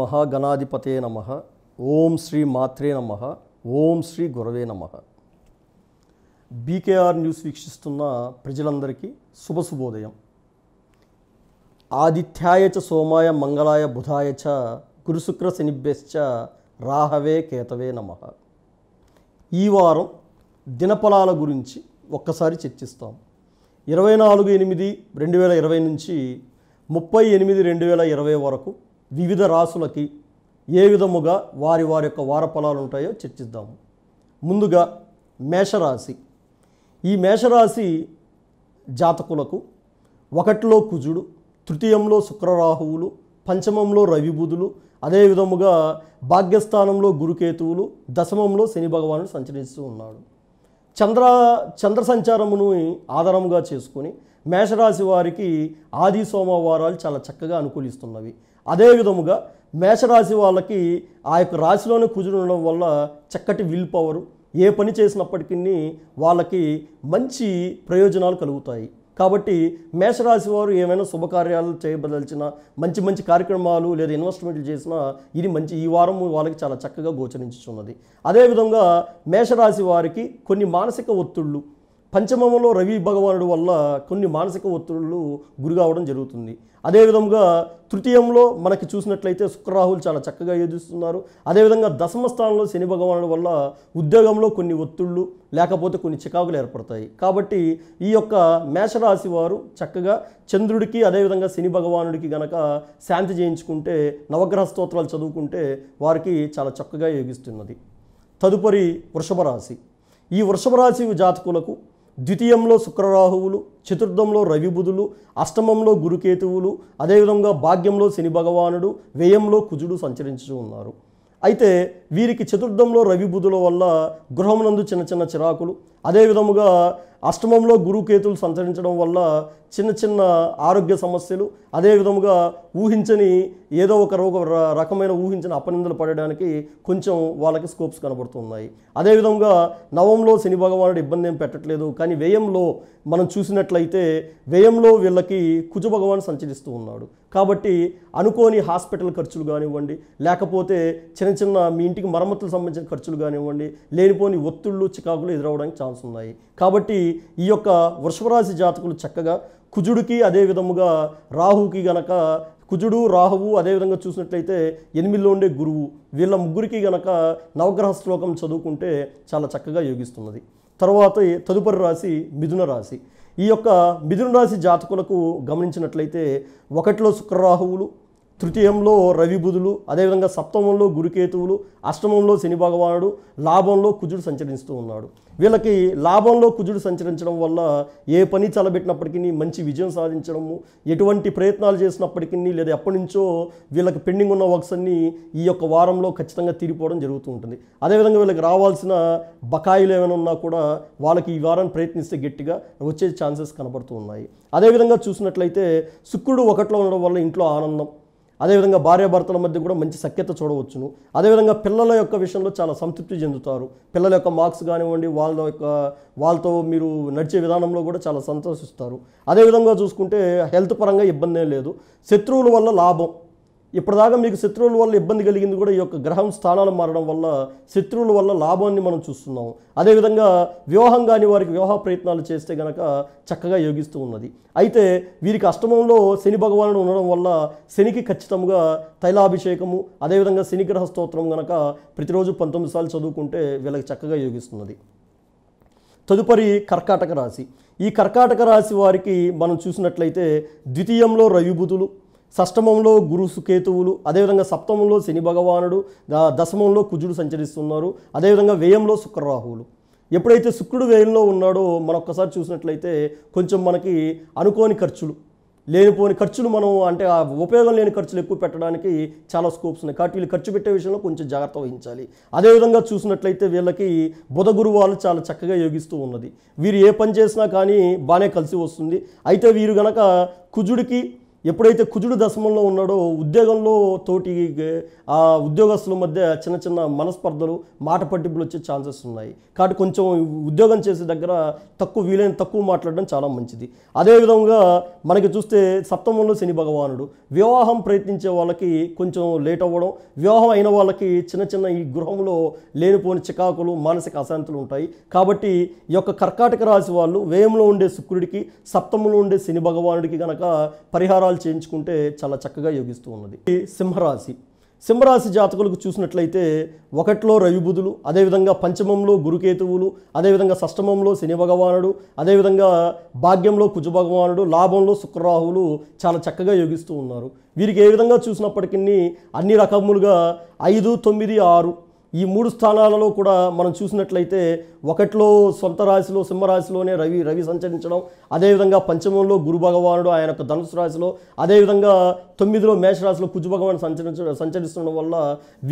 మహాగణాధిపతే నమ ఓం శ్రీ మాత్రే నమ ఓం శ్రీ గురవే నమ బీకేఆర్ న్యూస్ వీక్షిస్తున్న ప్రజలందరికీ శుభ శుభోదయం ఆదిత్యాయ చ సోమాయ మంగళాయ బుధాయ చ గురుశుక్ర శనిభ్యశ్చ రాహవే కేతవే నమ ఈ వారం దినఫలాల గురించి ఒక్కసారి చర్చిస్తాం ఇరవై నాలుగు ఎనిమిది రెండు వేల ఇరవై నుంచి ముప్పై ఎనిమిది రెండు వేల ఇరవై వరకు వివిధ రాసులకి ఏ విధముగా వారి వారి యొక్క వారఫలాలు ఉంటాయో చర్చిద్దాము ముందుగా మేషరాశి ఈ మేషరాశి జాతకులకు ఒకటిలో కుజుడు తృతీయంలో శుక్రరాహువులు పంచమంలో రవిబుధులు అదే విధముగా భాగ్యస్థానంలో గురుకేతువులు దశమంలో శని భగవానుడు సంచరిస్తూ ఉన్నాడు చంద్ర చంద్ర సంచారమును ఆధారంగా చేసుకొని మేషరాశి వారికి ఆది సోమవారాలు చాలా చక్కగా అనుకూలిస్తున్నవి అదేవిధముగా మేషరాశి వాళ్ళకి ఆ యొక్క రాశిలోనే కుదురు ఉండడం వల్ల చక్కటి విల్ పవరు ఏ పని చేసినప్పటికీ వాళ్ళకి మంచి ప్రయోజనాలు కలుగుతాయి కాబట్టి మేషరాశి వారు ఏమైనా శుభకార్యాలు చేయబదల్చిన మంచి మంచి కార్యక్రమాలు లేదా ఇన్వెస్ట్మెంట్లు చేసినా ఇది మంచి ఈ వారం వాళ్ళకి చాలా చక్కగా గోచరించుచున్నది అదేవిధంగా మేషరాశి వారికి కొన్ని మానసిక ఒత్తిళ్ళు పంచమంలో రవి భగవానుడు వల్ల కొన్ని మానసిక ఒత్తిళ్ళు గురి కావడం జరుగుతుంది అదేవిధంగా తృతీయంలో మనకి చూసినట్లయితే శుక్రరాహులు చాలా చక్కగా యోజిస్తున్నారు అదేవిధంగా దశమ స్థానంలో శని భగవానుడు వల్ల ఉద్యోగంలో కొన్ని ఒత్తిళ్ళు లేకపోతే కొన్ని చికాకులు ఏర్పడతాయి కాబట్టి ఈ యొక్క మేషరాశి వారు చక్కగా చంద్రుడికి అదేవిధంగా శని భగవానుడికి గనక శాంతి చేయించుకుంటే నవగ్రహ స్తోత్రాలు చదువుకుంటే వారికి చాలా చక్కగా యోగిస్తున్నది తదుపరి వృషభ రాశి ఈ వృషభ రాశి జాతకులకు ద్వితీయంలో శుక్రరాహువులు చతుర్థంలో రవిబుధులు అష్టమంలో గురుకేతువులు అదేవిధంగా భాగ్యంలో శని భగవానుడు వ్యయంలో కుజుడు సంచరించు ఉన్నారు అయితే వీరికి చతుర్థంలో రవిబుధుల వల్ల గృహమునందు చిన్న చిన్న చిరాకులు అదేవిధముగా అష్టమంలో గురుకేతులు సంచరించడం వల్ల చిన్న చిన్న ఆరోగ్య సమస్యలు అదేవిధముగా ఊహించని ఏదో ఒక రోగ రకమైన ఊహించని అపనిందలు పడడానికి కొంచెం వాళ్ళకి స్కోప్స్ కనబడుతున్నాయి అదేవిధంగా నవంలో శని భగవానుడు ఇబ్బంది ఏం పెట్టట్లేదు కానీ వ్యయంలో మనం చూసినట్లయితే వ్యయంలో వీళ్ళకి కుజభగవాన్ భగవాన్ సంచరిస్తూ ఉన్నాడు కాబట్టి అనుకోని హాస్పిటల్ ఖర్చులు కానివ్వండి లేకపోతే చిన్న చిన్న మీ ఇంటికి మరమ్మతులు సంబంధించిన ఖర్చులు కానివ్వండి లేనిపోని ఒత్తిళ్ళు చికాకులు ఎదురవడానికి ఛాన్స్ ఉన్నాయి కాబట్టి ఈ యొక్క వృషభరాశి జాతకులు చక్కగా కుజుడికి అదే విధముగా రాహుకి గనక కుజుడు రాహువు అదేవిధంగా చూసినట్లయితే ఎనిమిదిలో ఉండే గురువు వీళ్ళ ముగ్గురికి గనక నవగ్రహ శ్లోకం చదువుకుంటే చాలా చక్కగా యోగిస్తున్నది తర్వాత తదుపరి రాశి మిథున రాశి ఈ యొక్క మిథున రాశి జాతకులకు గమనించినట్లయితే ఒకటిలో శుక్రరాహువులు తృతీయంలో రవిబుధులు అదేవిధంగా సప్తమంలో గురుకేతువులు అష్టమంలో శని భగవానుడు లాభంలో కుజుడు సంచరిస్తూ ఉన్నాడు వీళ్ళకి లాభంలో కుజుడు సంచరించడం వల్ల ఏ పని చలబెట్టినప్పటికీ మంచి విజయం సాధించడము ఎటువంటి ప్రయత్నాలు చేసినప్పటికీ లేదా ఎప్పటి నుంచో వీళ్ళకి పెండింగ్ ఉన్న వర్క్స్ అన్నీ ఈ యొక్క వారంలో ఖచ్చితంగా తీరిపోవడం జరుగుతూ ఉంటుంది అదేవిధంగా వీళ్ళకి రావాల్సిన బకాయిలు ఏమైనా ఉన్నా కూడా వాళ్ళకి ఈ వారాన్ని ప్రయత్నిస్తే గట్టిగా వచ్చే ఛాన్సెస్ కనబడుతూ ఉన్నాయి అదేవిధంగా చూసినట్లయితే శుక్రుడు ఒకట్లో ఉండడం వల్ల ఇంట్లో ఆనందం అదేవిధంగా భార్యాభర్తల మధ్య కూడా మంచి సఖ్యత చూడవచ్చును అదేవిధంగా పిల్లల యొక్క విషయంలో చాలా సంతృప్తి చెందుతారు పిల్లల యొక్క మార్క్స్ కానివ్వండి వాళ్ళ యొక్క వాళ్ళతో మీరు నడిచే విధానంలో కూడా చాలా సంతోషిస్తారు అదేవిధంగా చూసుకుంటే హెల్త్ పరంగా ఇబ్బంది లేదు శత్రువుల వల్ల లాభం ఇప్పటిదాకా మీకు శత్రువుల వల్ల ఇబ్బంది కలిగింది కూడా ఈ యొక్క గ్రహం స్థానాలు మారడం వల్ల శత్రువుల వల్ల లాభాన్ని మనం చూస్తున్నాం అదేవిధంగా వివాహం కాని వారికి వివాహ ప్రయత్నాలు చేస్తే గనక చక్కగా యోగిస్తూ ఉన్నది అయితే వీరికి అష్టమంలో శని భగవానుడు ఉండడం వల్ల శనికి ఖచ్చితంగా తైలాభిషేకము అదేవిధంగా శనిగ్రహ స్తోత్రం గనక ప్రతిరోజు పంతొమ్మిది సార్లు చదువుకుంటే వీళ్ళకి చక్కగా యోగిస్తున్నది తదుపరి కర్కాటక రాశి ఈ కర్కాటక రాశి వారికి మనం చూసినట్లయితే ద్వితీయంలో రవిబుధులు షష్టమంలో గురు సుకేతువులు అదేవిధంగా సప్తమంలో శని భగవానుడు దశమంలో కుజుడు సంచరిస్తున్నారు అదేవిధంగా వ్యయంలో శుక్రరాహువులు ఎప్పుడైతే శుక్రుడు వ్యయంలో ఉన్నాడో మనం ఒక్కసారి చూసినట్లయితే కొంచెం మనకి అనుకోని ఖర్చులు లేనిపోని ఖర్చులు మనం అంటే ఆ ఉపయోగం లేని ఖర్చులు ఎక్కువ పెట్టడానికి చాలా స్కోప్స్ ఉన్నాయి కాబట్టి వీళ్ళు ఖర్చు పెట్టే విషయంలో కొంచెం జాగ్రత్త వహించాలి అదేవిధంగా చూసినట్లయితే వీళ్ళకి బుధ గురువాలు చాలా చక్కగా యోగిస్తూ ఉన్నది వీరు ఏ పని చేసినా కానీ బాగానే కలిసి వస్తుంది అయితే వీరు గనక కుజుడికి ఎప్పుడైతే కుజుడు దశమంలో ఉన్నాడో ఉద్యోగంలో తోటి ఆ ఉద్యోగస్తుల మధ్య చిన్న చిన్న మనస్పర్ధలు మాట పట్టింపులు వచ్చే ఛాన్సెస్ ఉన్నాయి కాబట్టి కొంచెం ఉద్యోగం చేసే దగ్గర తక్కువ వీలైన తక్కువ మాట్లాడడం చాలా మంచిది అదేవిధంగా మనకి చూస్తే సప్తమంలో శని భగవానుడు వివాహం ప్రయత్నించే వాళ్ళకి కొంచెం లేట్ అవ్వడం వివాహం అయిన వాళ్ళకి చిన్న చిన్న ఈ గృహంలో లేనిపోని చికాకులు మానసిక అశాంతులు ఉంటాయి కాబట్టి ఈ యొక్క కర్కాటక రాశి వాళ్ళు వ్యయంలో ఉండే శుక్రుడికి సప్తమంలో ఉండే శని భగవానుడికి గనక పరిహారాలు స్నానాలు చేయించుకుంటే చాలా చక్కగా యోగిస్తూ ఉన్నది సింహరాశి సింహరాశి జాతకులకు చూసినట్లయితే ఒకటిలో రవిబుధులు అదేవిధంగా పంచమంలో గురుకేతువులు అదేవిధంగా షష్టమంలో శని భగవానుడు అదేవిధంగా భాగ్యంలో కుజ భగవానుడు లాభంలో శుక్రరాహువులు చాలా చక్కగా యోగిస్తూ ఉన్నారు వీరికి ఏ విధంగా చూసినప్పటికీ అన్ని రకములుగా ఐదు తొమ్మిది ఆరు ఈ మూడు స్థానాలలో కూడా మనం చూసినట్లయితే ఒకటిలో సొంత రాశిలో సింహరాశిలోనే రవి రవి సంచరించడం అదేవిధంగా పంచమంలో గురు భగవానుడు ఆయన యొక్క ధనుసు రాశిలో అదేవిధంగా తొమ్మిదిలో మేషరాశిలో కుజు భగవాన్ సంచరించడం సంచరిస్తుండడం వల్ల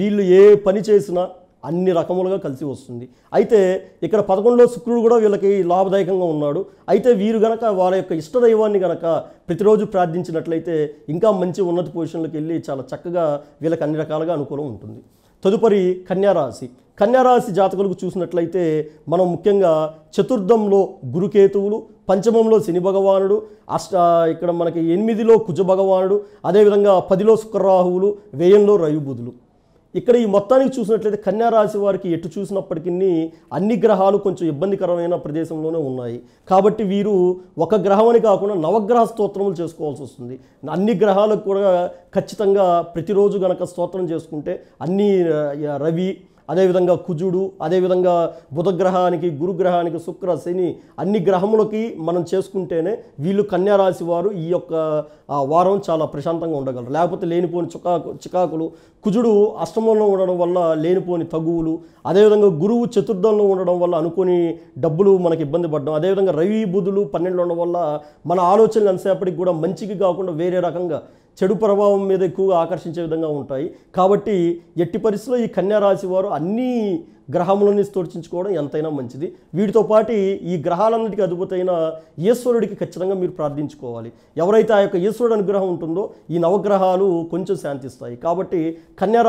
వీళ్ళు ఏ పని చేసినా అన్ని రకములుగా కలిసి వస్తుంది అయితే ఇక్కడ పదకొండులో శుక్రుడు కూడా వీళ్ళకి లాభదాయకంగా ఉన్నాడు అయితే వీరు గనక వారి యొక్క ఇష్టదైవాన్ని గనక ప్రతిరోజు ప్రార్థించినట్లయితే ఇంకా మంచి ఉన్నత పొజిషన్లకు వెళ్ళి చాలా చక్కగా వీళ్ళకి అన్ని రకాలుగా అనుకూలం ఉంటుంది తదుపరి కన్యారాశి కన్యారాశి జాతకులకు చూసినట్లయితే మనం ముఖ్యంగా చతుర్థంలో గురుకేతువులు పంచమంలో శని భగవానుడు అష్ట ఇక్కడ మనకి ఎనిమిదిలో కుజ భగవానుడు అదేవిధంగా పదిలో శుక్రరాహువులు వ్యయంలో రవిబుధులు ఇక్కడ ఈ మొత్తానికి చూసినట్లయితే కన్యారాశి వారికి ఎటు చూసినప్పటికీ అన్ని గ్రహాలు కొంచెం ఇబ్బందికరమైన ప్రదేశంలోనే ఉన్నాయి కాబట్టి వీరు ఒక గ్రహమని కాకుండా నవగ్రహ స్తోత్రములు చేసుకోవాల్సి వస్తుంది అన్ని గ్రహాలకు కూడా ఖచ్చితంగా ప్రతిరోజు గనక స్తోత్రం చేసుకుంటే అన్ని రవి అదేవిధంగా కుజుడు అదేవిధంగా బుధగ్రహానికి గురుగ్రహానికి శుక్ర శని అన్ని గ్రహములకి మనం చేసుకుంటేనే వీళ్ళు కన్యారాశి వారు ఈ యొక్క వారం చాలా ప్రశాంతంగా ఉండగలరు లేకపోతే లేనిపోని చుకాకు చికాకులు కుజుడు అష్టమంలో ఉండడం వల్ల లేనిపోని తగువులు అదేవిధంగా గురువు చతుర్థంలో ఉండడం వల్ల అనుకోని డబ్బులు మనకి ఇబ్బంది పడడం అదేవిధంగా రవి బుధులు పన్నెండులో ఉండడం వల్ల మన ఆలోచనలు ఎంతసేపటికి కూడా మంచికి కాకుండా వేరే రకంగా చెడు ప్రభావం మీద ఎక్కువగా ఆకర్షించే విధంగా ఉంటాయి కాబట్టి ఎట్టి పరిస్థితుల్లో ఈ రాశి వారు అన్ని గ్రహములని తోడ్చించుకోవడం ఎంతైనా మంచిది వీటితో పాటు ఈ గ్రహాలన్నిటికీ అదుపుతైన ఈశ్వరుడికి ఖచ్చితంగా మీరు ప్రార్థించుకోవాలి ఎవరైతే ఆ యొక్క ఈశ్వరుడు అనుగ్రహం ఉంటుందో ఈ నవగ్రహాలు కొంచెం శాంతిస్తాయి కాబట్టి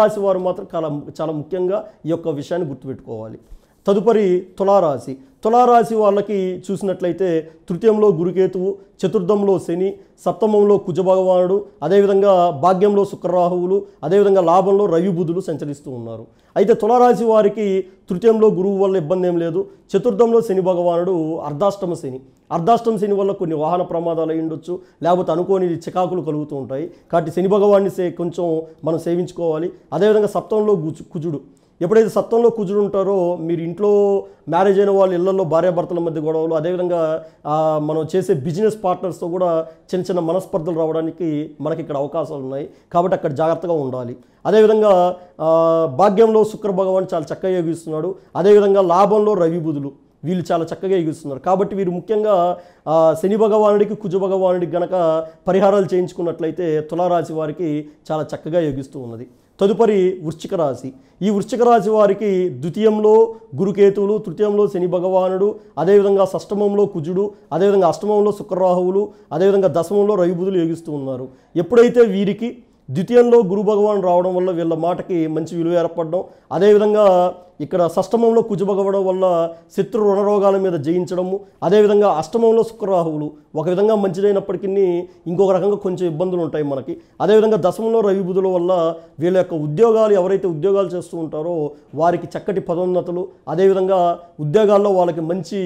రాశి వారు మాత్రం చాలా చాలా ముఖ్యంగా ఈ యొక్క విషయాన్ని గుర్తుపెట్టుకోవాలి తదుపరి తులారాశి తులారాశి వాళ్ళకి చూసినట్లయితే తృతీయంలో గురుకేతువు చతుర్థంలో శని సప్తమంలో కుజభగవానుడు అదేవిధంగా భాగ్యంలో శుక్రరాహువులు అదేవిధంగా లాభంలో రవిబుధులు సంచరిస్తూ ఉన్నారు అయితే తులారాశి వారికి తృతీయంలో గురువు వల్ల ఇబ్బంది ఏం లేదు చతుర్థంలో శని భగవానుడు అర్ధాష్టమ శని అర్ధాష్టమ శని వల్ల కొన్ని వాహన ప్రమాదాలు అయ్యుండొచ్చు లేకపోతే అనుకోని చికాకులు కలుగుతూ ఉంటాయి కాబట్టి శని భగవాన్ని కొంచెం మనం సేవించుకోవాలి అదేవిధంగా సప్తంలో కుజుడు ఎప్పుడైతే సత్వంలో ఉంటారో మీరు ఇంట్లో మ్యారేజ్ అయిన వాళ్ళ ఇళ్లలో భార్యాభర్తల మధ్య గొడవలు అదేవిధంగా మనం చేసే బిజినెస్ పార్ట్నర్స్తో కూడా చిన్న చిన్న మనస్పర్ధలు రావడానికి మనకి ఇక్కడ అవకాశాలు ఉన్నాయి కాబట్టి అక్కడ జాగ్రత్తగా ఉండాలి అదేవిధంగా భాగ్యంలో శుక్ర భగవాన్ చాలా చక్కగా యోగిస్తున్నాడు అదేవిధంగా లాభంలో రవి బుధులు వీళ్ళు చాలా చక్కగా ఎగుస్తున్నారు కాబట్టి వీరు ముఖ్యంగా శని భగవానుడికి కుజ భగవానుడికి గనక పరిహారాలు చేయించుకున్నట్లయితే తులారాశి వారికి చాలా చక్కగా యోగిస్తూ ఉన్నది తదుపరి వృశ్చిక రాశి ఈ వృశ్చిక రాశి వారికి ద్వితీయంలో గురుకేతువులు తృతీయంలో శని భగవానుడు అదేవిధంగా షష్టమంలో కుజుడు అదేవిధంగా అష్టమంలో శుక్రరాహువులు అదేవిధంగా దశమంలో రవిబుధులు యోగిస్తూ ఉన్నారు ఎప్పుడైతే వీరికి ద్వితీయంలో గురు భగవాన్ రావడం వల్ల వీళ్ళ మాటకి మంచి విలువ ఏర్పడడం అదేవిధంగా ఇక్కడ సష్టమంలో కుజబగవడం వల్ల శత్రు రుణరోగాల మీద జయించడము అదేవిధంగా అష్టమంలో శుక్రరాహువులు ఒక విధంగా మంచిదైనప్పటికీ ఇంకొక రకంగా కొంచెం ఇబ్బందులు ఉంటాయి మనకి అదేవిధంగా దశమంలో రవి బుధుల వల్ల వీళ్ళ యొక్క ఉద్యోగాలు ఎవరైతే ఉద్యోగాలు చేస్తూ ఉంటారో వారికి చక్కటి పదోన్నతులు అదేవిధంగా ఉద్యోగాల్లో వాళ్ళకి మంచి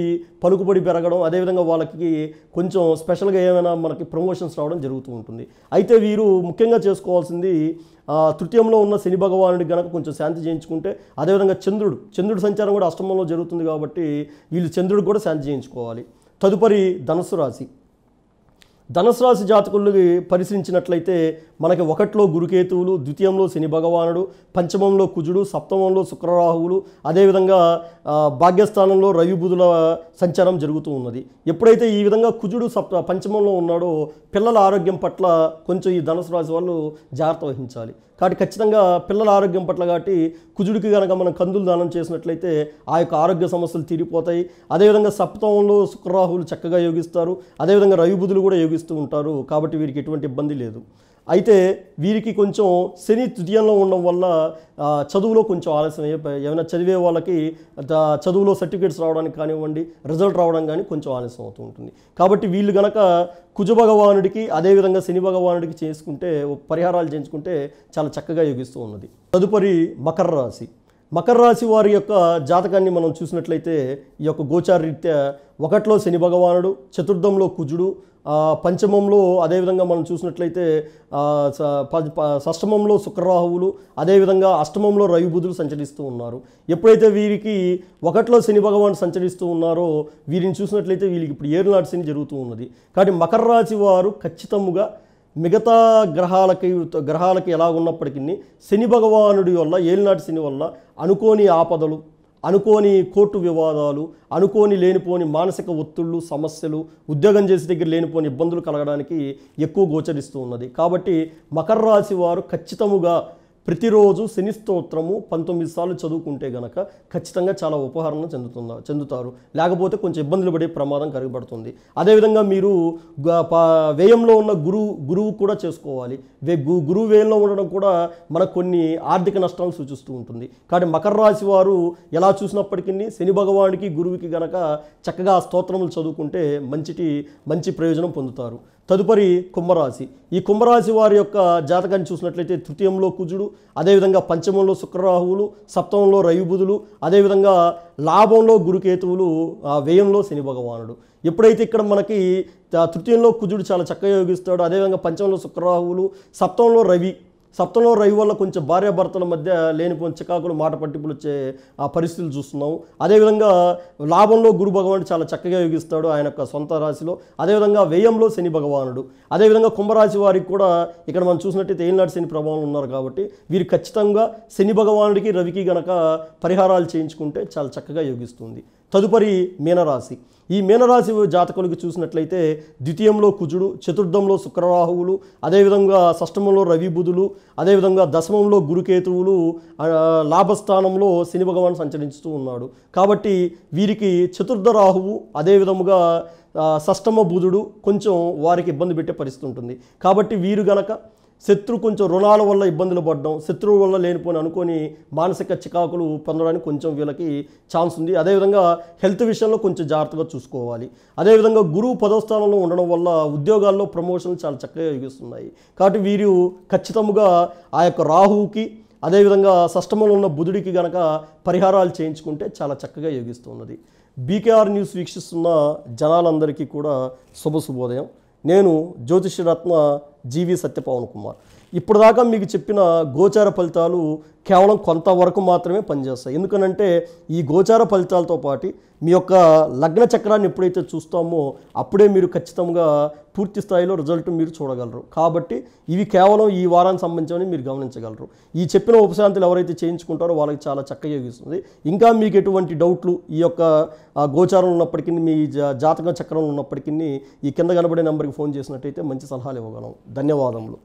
పలుకుబడి పెరగడం అదేవిధంగా వాళ్ళకి కొంచెం స్పెషల్గా ఏమైనా మనకి ప్రమోషన్స్ రావడం జరుగుతూ ఉంటుంది అయితే వీరు ముఖ్యంగా చేసుకోవాల్సింది తృతీయంలో ఉన్న శని భగవానుడి కనుక కొంచెం శాంతి చేయించుకుంటే అదేవిధంగా చంద్రుడు చంద్రుడు సంచారం కూడా అష్టమంలో జరుగుతుంది కాబట్టి వీళ్ళు చంద్రుడు కూడా శాంతి చేయించుకోవాలి తదుపరి ధనుసు రాశి ధనుసు రాశి జాతకుల్ని పరిశీలించినట్లయితే మనకి ఒకటిలో గురుకేతువులు ద్వితీయంలో శని భగవానుడు పంచమంలో కుజుడు సప్తమంలో శుక్రరాహువులు అదేవిధంగా భాగ్యస్థానంలో రవి బుధుల సంచారం జరుగుతూ ఉన్నది ఎప్పుడైతే ఈ విధంగా కుజుడు సప్త పంచమంలో ఉన్నాడో పిల్లల ఆరోగ్యం పట్ల కొంచెం ఈ ధనుసు రాశి వాళ్ళు జాగ్రత్త వహించాలి కాబట్టి ఖచ్చితంగా పిల్లల ఆరోగ్యం పట్ల కాబట్టి కుజుడికి కనుక మనం కందులు దానం చేసినట్లయితే ఆ యొక్క ఆరోగ్య సమస్యలు తీరిపోతాయి అదేవిధంగా సప్తంలో శుక్రరాహువులు చక్కగా యోగిస్తారు అదేవిధంగా రవిబుధులు కూడా యోగిస్తూ ఉంటారు కాబట్టి వీరికి ఎటువంటి ఇబ్బంది లేదు అయితే వీరికి కొంచెం శని తృతీయంలో ఉండడం వల్ల చదువులో కొంచెం ఆలస్యం ఏమైనా చదివే వాళ్ళకి చదువులో సర్టిఫికేట్స్ రావడానికి కానివ్వండి రిజల్ట్ రావడం కానీ కొంచెం ఆలస్యం అవుతూ ఉంటుంది కాబట్టి వీళ్ళు కనుక కుజ భగవానుడికి అదేవిధంగా శని భగవానుడికి చేసుకుంటే పరిహారాలు చేయించుకుంటే చాలా చక్కగా యోగిస్తూ ఉన్నది తదుపరి మకర రాశి మకర రాశి వారి యొక్క జాతకాన్ని మనం చూసినట్లయితే ఈ యొక్క గోచార రీత్యా ఒకటిలో శని భగవానుడు చతుర్థంలో కుజుడు పంచమంలో అదేవిధంగా మనం చూసినట్లయితే షష్టమంలో శుక్రరాహువులు అదేవిధంగా అష్టమంలో రవిబుధులు సంచరిస్తూ ఉన్నారు ఎప్పుడైతే వీరికి ఒకటిలో శని భగవాన్ సంచరిస్తూ ఉన్నారో వీరిని చూసినట్లయితే వీళ్ళకి ఇప్పుడు నాటి శని జరుగుతూ ఉన్నది కాబట్టి మకర రాశి వారు ఖచ్చితంగా మిగతా గ్రహాలకి గ్రహాలకి ఎలా ఉన్నప్పటికీ శని భగవానుడి వల్ల ఏలినాటి శని వల్ల అనుకోని ఆపదలు అనుకోని కోర్టు వివాదాలు అనుకోని లేనిపోని మానసిక ఒత్తుళ్ళు సమస్యలు ఉద్యోగం చేసే దగ్గర లేనిపోని ఇబ్బందులు కలగడానికి ఎక్కువ గోచరిస్తూ ఉన్నది కాబట్టి మకర రాశి వారు ఖచ్చితముగా ప్రతిరోజు శని స్తోత్రము పంతొమ్మిది సార్లు చదువుకుంటే గనక ఖచ్చితంగా చాలా ఉపహరణ చెందుతుందా చెందుతారు లేకపోతే కొంచెం ఇబ్బందులు పడే ప్రమాదం కరగబడుతుంది అదేవిధంగా మీరు వ్యయంలో ఉన్న గురువు గురువు కూడా చేసుకోవాలి గురువు వ్యయంలో ఉండడం కూడా మనకు కొన్ని ఆర్థిక నష్టాలను సూచిస్తూ ఉంటుంది కానీ మకర రాశి వారు ఎలా చూసినప్పటికీ శని భగవానికి గురువుకి గనక చక్కగా స్తోత్రములు చదువుకుంటే మంచిటి మంచి ప్రయోజనం పొందుతారు తదుపరి కుంభరాశి ఈ కుంభరాశి వారి యొక్క జాతకాన్ని చూసినట్లయితే తృతీయంలో కుజుడు అదేవిధంగా పంచమంలో శుక్రరాహువులు సప్తమంలో రవిబుధులు అదేవిధంగా లాభంలో గురుకేతువులు వ్యయంలో శని భగవానుడు ఎప్పుడైతే ఇక్కడ మనకి తృతీయంలో కుజుడు చాలా చక్కగా యోగిస్తాడు అదేవిధంగా పంచంలో శుక్రరాహువులు సప్తంలో రవి సప్తంలో రవి వల్ల కొంచెం భార్యాభర్తల మధ్య లేనిపోయిన చికాకులు మాట పట్టింపులు వచ్చే ఆ పరిస్థితులు చూస్తున్నాం అదేవిధంగా లాభంలో గురు భగవానుడు చాలా చక్కగా యోగిస్తాడు ఆయన యొక్క సొంత రాశిలో అదేవిధంగా వ్యయంలో శని భగవానుడు అదేవిధంగా కుంభరాశి వారికి కూడా ఇక్కడ మనం చూసినట్టయితే ఏనాడు శని ప్రభావం ఉన్నారు కాబట్టి వీరు ఖచ్చితంగా శని భగవానుడికి రవికి గనక పరిహారాలు చేయించుకుంటే చాలా చక్కగా యోగిస్తుంది తదుపరి మీనరాశి ఈ మీనరాశి జాతకులకు చూసినట్లయితే ద్వితీయంలో కుజుడు చతుర్థంలో శుక్రరాహువులు అదేవిధంగా షష్టమంలో రవి బుధులు అదేవిధంగా దశమంలో గురుకేతువులు లాభస్థానంలో శని భగవాన్ సంచరిస్తూ ఉన్నాడు కాబట్టి వీరికి చతుర్థ రాహువు అదేవిధముగా షష్టమ బుధుడు కొంచెం వారికి ఇబ్బంది పెట్టే పరిస్థితి ఉంటుంది కాబట్టి వీరు గనక శత్రు కొంచెం రుణాల వల్ల ఇబ్బందులు పడడం శత్రువు వల్ల లేనిపోని అనుకొని మానసిక చికాకులు పొందడానికి కొంచెం వీళ్ళకి ఛాన్స్ ఉంది అదేవిధంగా హెల్త్ విషయంలో కొంచెం జాగ్రత్తగా చూసుకోవాలి అదేవిధంగా గురువు పదోస్థానంలో ఉండడం వల్ల ఉద్యోగాల్లో ప్రమోషన్లు చాలా చక్కగా యోగిస్తున్నాయి కాబట్టి వీరు ఖచ్చితంగా ఆ యొక్క రాహువుకి అదేవిధంగా సష్టమంలో ఉన్న బుధుడికి గనక పరిహారాలు చేయించుకుంటే చాలా చక్కగా యోగిస్తున్నది బీకేఆర్ న్యూస్ వీక్షిస్తున్న జనాలందరికీ కూడా శుభ శుభోదయం నేను జ్యోతిషరత్న జీవి సత్యపవన్ కుమార్ ఇప్పుడు దాకా మీకు చెప్పిన గోచార ఫలితాలు కేవలం కొంతవరకు మాత్రమే పనిచేస్తాయి ఎందుకనంటే ఈ గోచార ఫలితాలతో పాటు మీ యొక్క లగ్న చక్రాన్ని ఎప్పుడైతే చూస్తామో అప్పుడే మీరు ఖచ్చితంగా పూర్తి స్థాయిలో రిజల్ట్ మీరు చూడగలరు కాబట్టి ఇవి కేవలం ఈ వారానికి సంబంధించి మీరు గమనించగలరు ఈ చెప్పిన ఉపశాంతులు ఎవరైతే చేయించుకుంటారో వాళ్ళకి చాలా చక్కగా యోగిస్తుంది ఇంకా మీకు ఎటువంటి డౌట్లు ఈ యొక్క గోచారం ఉన్నప్పటికీ మీ జాతక చక్రం ఉన్నప్పటికీ ఈ కింద కనబడే నెంబర్కి ఫోన్ చేసినట్టయితే మంచి సలహాలు ఇవ్వగలం ధన్యవాదములు